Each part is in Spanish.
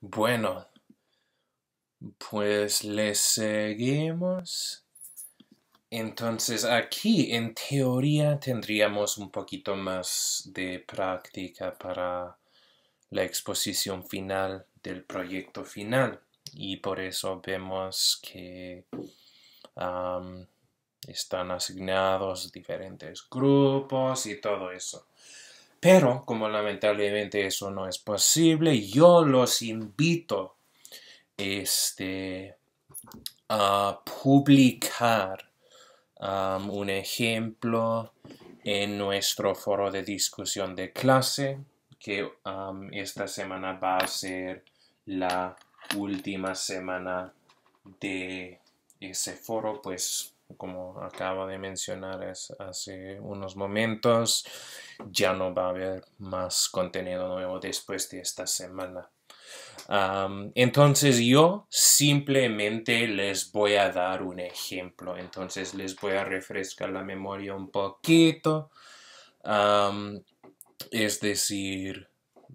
Bueno, pues le seguimos. Entonces aquí en teoría tendríamos un poquito más de práctica para la exposición final del proyecto final y por eso vemos que están asignados diferentes grupos y todo eso. Pero como lamentablemente eso no es posible, yo los invito este, a publicar um, un ejemplo en nuestro foro de discusión de clase, que um, esta semana va a ser la última semana de ese foro, pues como acabo de mencionar es hace unos momentos, ya no va a haber más contenido nuevo después de esta semana. entonces yo simplemente les voy a dar un ejemplo, entonces les voy a refrescar la memoria un poquito, es decir,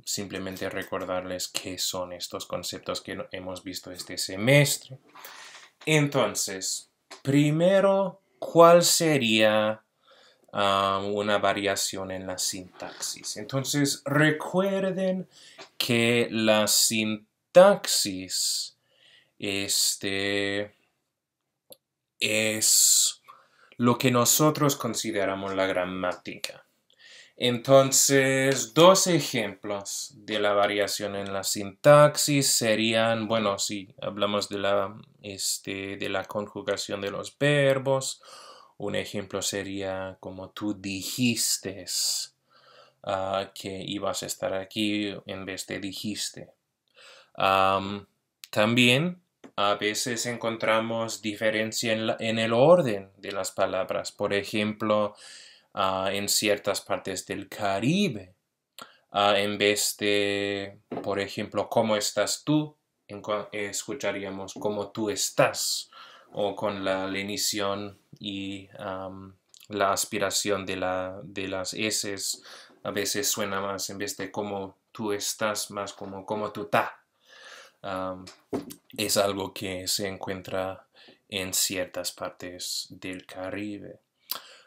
simplemente recordarles qué son estos conceptos que hemos visto este semestre. Entonces, Primero, ¿cuál sería ah, una variación en la sintaxis? Entonces, recuerden que la sintaxis este, es lo que nosotros consideramos la gramática. Entonces, dos ejemplos de la variación en la sintaxis serían, bueno, si hablamos de la, este, de la conjugación de los verbos, un ejemplo sería como tú dijiste ah, que ibas a estar aquí en vez de dijiste. también a veces encontramos diferencia en el orden de las palabras. Por ejemplo, Ah, en ciertas partes del Caribe, ah, en vez de, por ejemplo, ¿cómo estás tú? escucharíamos cómo tú estás o con la lenición y la aspiración de, la, de las S a veces suena más en vez de cómo tú estás, más como cómo tú ta. es algo que se encuentra en ciertas partes del Caribe.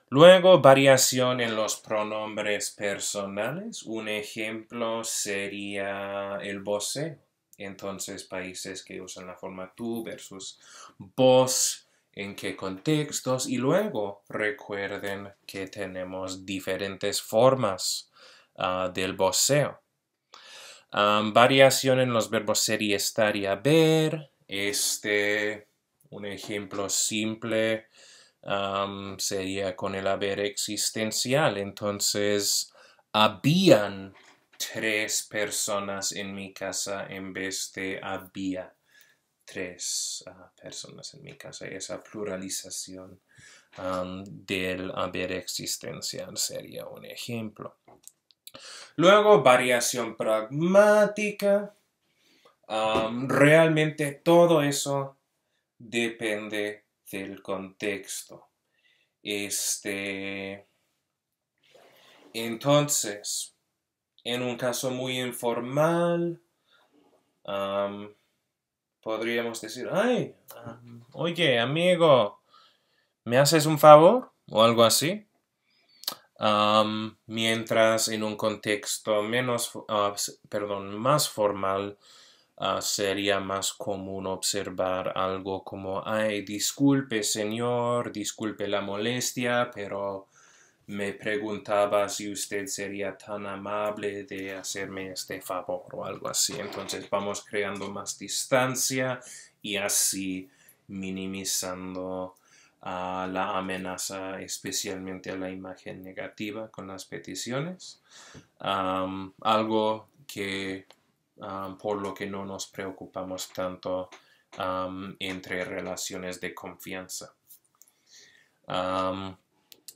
Luego, variación en los pronombres personales. Un ejemplo sería el voceo. Entonces, países que usan la forma tú versus vos, en qué contextos. Y luego, recuerden que tenemos diferentes formas ah, del voceo. Ah, variación en los verbos ser y estar y haber. Este, un ejemplo simple sería con el haber existencial. Entonces, habían tres personas en mi casa en vez de había tres ah, personas en mi casa. Esa pluralización del haber existencial sería un ejemplo. Luego, variación pragmática. realmente todo eso depende del contexto. Este, entonces, en un caso muy informal, podríamos decir, ay, ah, oye, amigo, ¿me haces un favor? O algo así. mientras en un contexto menos, ah, perdón, más formal, Ah, sería más común observar algo como, ay, disculpe señor, disculpe la molestia, pero me preguntaba si usted sería tan amable de hacerme este favor o algo así. Entonces vamos creando más distancia y así minimizando ah, la amenaza, especialmente a la imagen negativa con las peticiones. algo que por lo que no nos preocupamos tanto entre relaciones de confianza.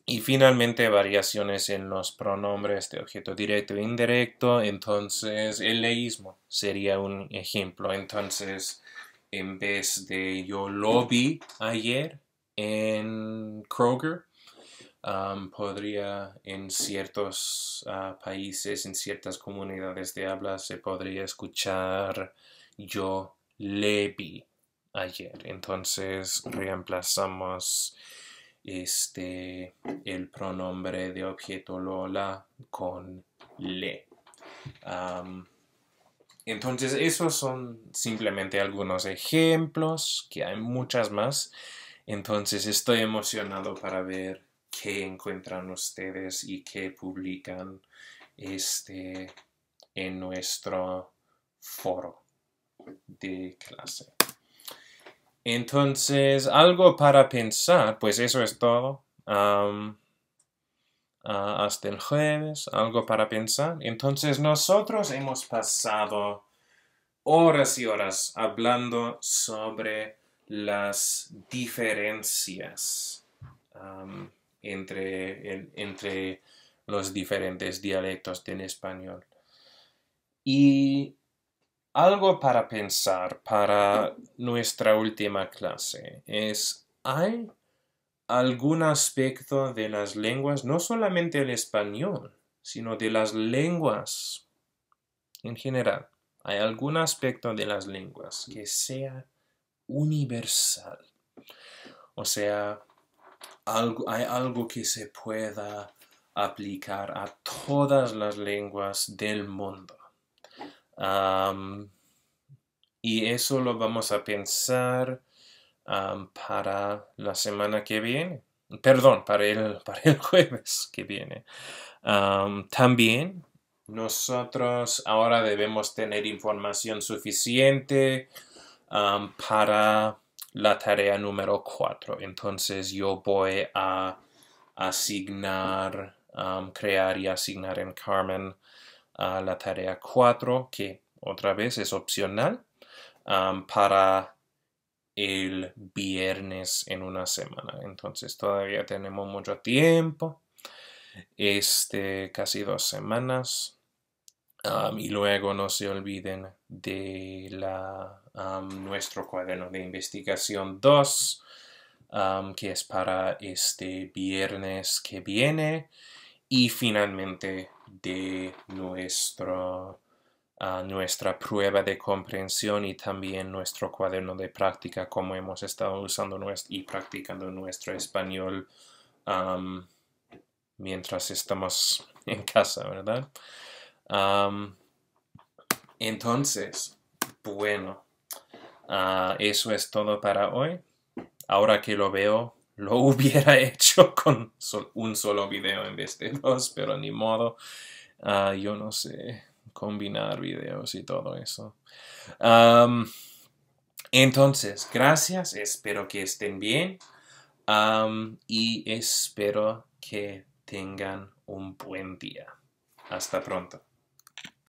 y finalmente, variaciones en los pronombres de objeto directo e indirecto. Entonces, el leísmo sería un ejemplo. Entonces, en vez de yo lo vi ayer en Kroger, podría en ciertos ah, países, en ciertas comunidades de habla, se podría escuchar yo le vi ayer. Entonces reemplazamos este, el pronombre de objeto Lola con le. entonces, esos son simplemente algunos ejemplos, que hay muchas más. Entonces, estoy emocionado para ver qué encuentran ustedes y qué publican este, en nuestro foro de clase. Entonces, algo para pensar, pues eso es todo. Ah, hasta el jueves, algo para pensar. Entonces, nosotros hemos pasado horas y horas hablando sobre las diferencias entre, los diferentes dialectos del español. Y algo para pensar para nuestra última clase es, ¿hay algún aspecto de las lenguas, no solamente el español, sino de las lenguas en general? ¿Hay algún aspecto de las lenguas que sea universal? O sea, hay algo que se pueda aplicar a todas las lenguas del mundo. y eso lo vamos a pensar para la semana que viene. Perdón, para el, para el jueves que viene. también nosotros ahora debemos tener información suficiente para la tarea número 4. Entonces yo voy a asignar, crear y asignar en Carmen la tarea 4, que otra vez es opcional, para el viernes en una semana. Entonces todavía tenemos mucho tiempo, este, casi dos semanas. y luego no se olviden de la Um, nuestro cuaderno de investigación 2, um, que es para este viernes que viene, y finalmente de nuestro, uh, nuestra prueba de comprensión y también nuestro cuaderno de práctica, como hemos estado usando nuestro, y practicando nuestro español um, mientras estamos en casa, ¿verdad? entonces, bueno, Ah, eso es todo para hoy. Ahora que lo veo, lo hubiera hecho con un solo video en vez de dos, pero ni modo. Ah, yo no sé combinar videos y todo eso. entonces, gracias, espero que estén bien y espero que tengan un buen día. Hasta pronto.